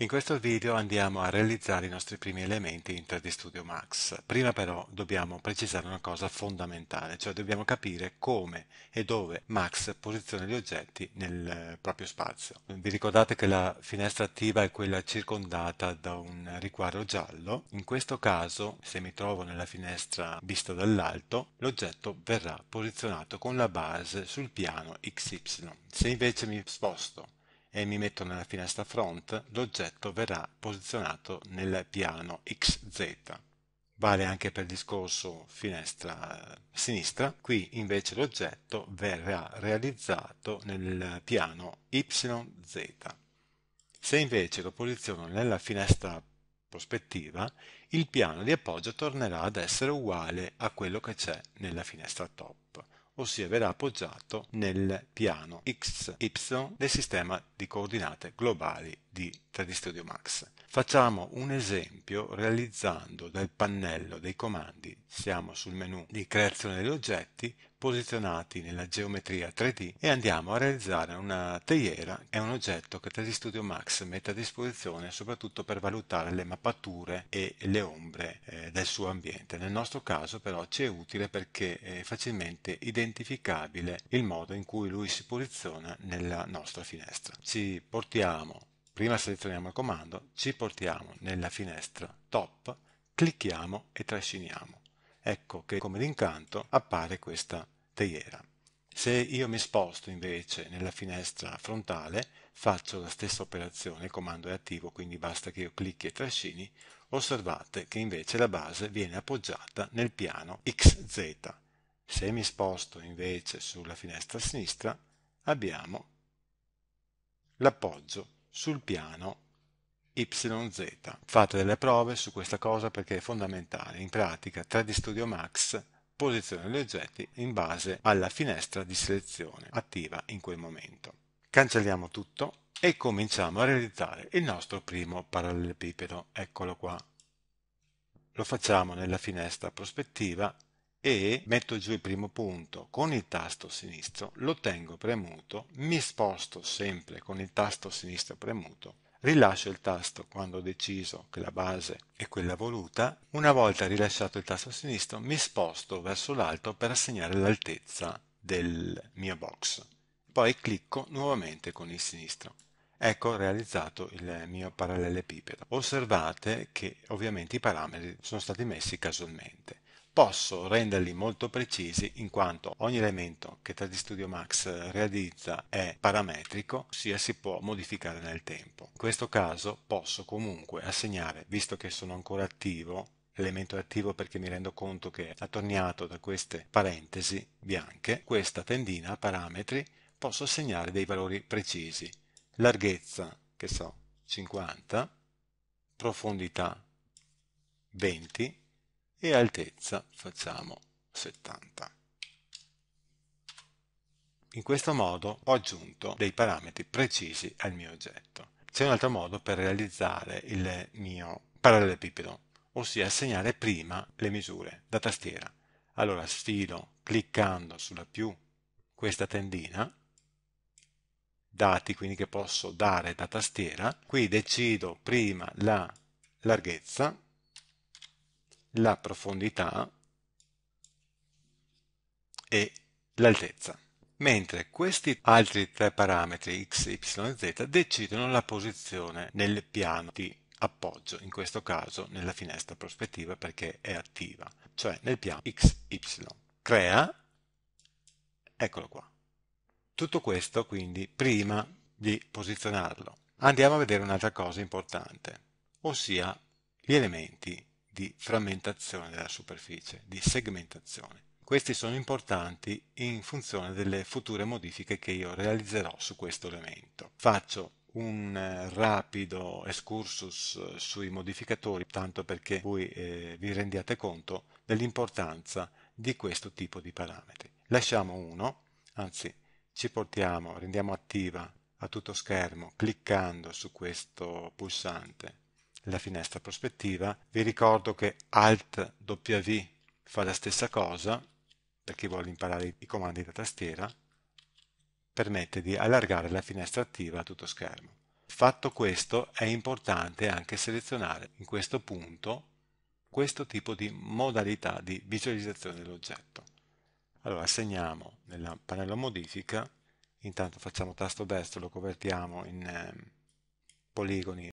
In questo video andiamo a realizzare i nostri primi elementi in 3D Studio Max. Prima però dobbiamo precisare una cosa fondamentale, cioè dobbiamo capire come e dove Max posiziona gli oggetti nel eh, proprio spazio. Vi ricordate che la finestra attiva è quella circondata da un riquadro giallo? In questo caso, se mi trovo nella finestra vista dall'alto, l'oggetto verrà posizionato con la base sul piano XY. Se invece mi sposto e mi metto nella finestra front, l'oggetto verrà posizionato nel piano XZ. Vale anche per il discorso finestra eh, sinistra, qui invece l'oggetto verrà realizzato nel piano YZ. Se invece lo posiziono nella finestra prospettiva, il piano di appoggio tornerà ad essere uguale a quello che c'è nella finestra top ossia verrà appoggiato nel piano XY del sistema di coordinate globali di 3D Studio Max. Facciamo un esempio realizzando dal pannello dei comandi, siamo sul menu di creazione degli oggetti, posizionati nella geometria 3D e andiamo a realizzare una teiera, è un oggetto che 3D Studio Max mette a disposizione soprattutto per valutare le mappature e le ombre eh, del suo ambiente. Nel nostro caso però ci è utile perché è facilmente identificabile il modo in cui lui si posiziona nella nostra finestra. Ci portiamo, prima selezioniamo il comando, ci portiamo nella finestra top, clicchiamo e trasciniamo ecco che come d'incanto appare questa teiera. Se io mi sposto invece nella finestra frontale, faccio la stessa operazione, il comando è attivo, quindi basta che io clicchi e trascini, osservate che invece la base viene appoggiata nel piano XZ. Se mi sposto invece sulla finestra sinistra, abbiamo l'appoggio sul piano YZ. Fate delle prove su questa cosa perché è fondamentale. In pratica 3D Studio Max posiziona gli oggetti in base alla finestra di selezione attiva in quel momento. Cancelliamo tutto e cominciamo a realizzare il nostro primo parallelepipedo. Eccolo qua. Lo facciamo nella finestra prospettiva e metto giù il primo punto con il tasto sinistro, lo tengo premuto, mi sposto sempre con il tasto sinistro premuto Rilascio il tasto quando ho deciso che la base è quella voluta, una volta rilasciato il tasto sinistro mi sposto verso l'alto per assegnare l'altezza del mio box, poi clicco nuovamente con il sinistro. Ecco realizzato il mio parallelepipedo. Osservate che ovviamente i parametri sono stati messi casualmente posso renderli molto precisi in quanto ogni elemento che 3D Studio Max realizza è parametrico, ossia si può modificare nel tempo. In questo caso posso comunque assegnare, visto che sono ancora attivo, elemento attivo perché mi rendo conto che è attorniato da queste parentesi bianche, questa tendina a parametri posso assegnare dei valori precisi. Larghezza, che so, 50, profondità 20, e altezza facciamo 70. In questo modo ho aggiunto dei parametri precisi al mio oggetto. C'è un altro modo per realizzare il mio parallelepipedo, ossia assegnare prima le misure da tastiera. Allora sfilo cliccando sulla più questa tendina, dati quindi che posso dare da tastiera, qui decido prima la larghezza la profondità e l'altezza. Mentre questi altri tre parametri x, y e z decidono la posizione nel piano di appoggio, in questo caso nella finestra prospettiva perché è attiva, cioè nel piano x, y. Crea, eccolo qua. Tutto questo quindi prima di posizionarlo. Andiamo a vedere un'altra cosa importante, ossia gli elementi di frammentazione della superficie, di segmentazione. Questi sono importanti in funzione delle future modifiche che io realizzerò su questo elemento. Faccio un eh, rapido excursus eh, sui modificatori, tanto perché voi eh, vi rendiate conto dell'importanza di questo tipo di parametri. Lasciamo uno, anzi ci portiamo, rendiamo attiva a tutto schermo cliccando su questo pulsante la finestra prospettiva. Vi ricordo che Alt W fa la stessa cosa per chi vuole imparare i comandi da tastiera, permette di allargare la finestra attiva a tutto schermo. Fatto questo è importante anche selezionare in questo punto questo tipo di modalità di visualizzazione dell'oggetto. Allora segniamo nel pannello modifica, intanto facciamo tasto destro, lo convertiamo in eh, poligoni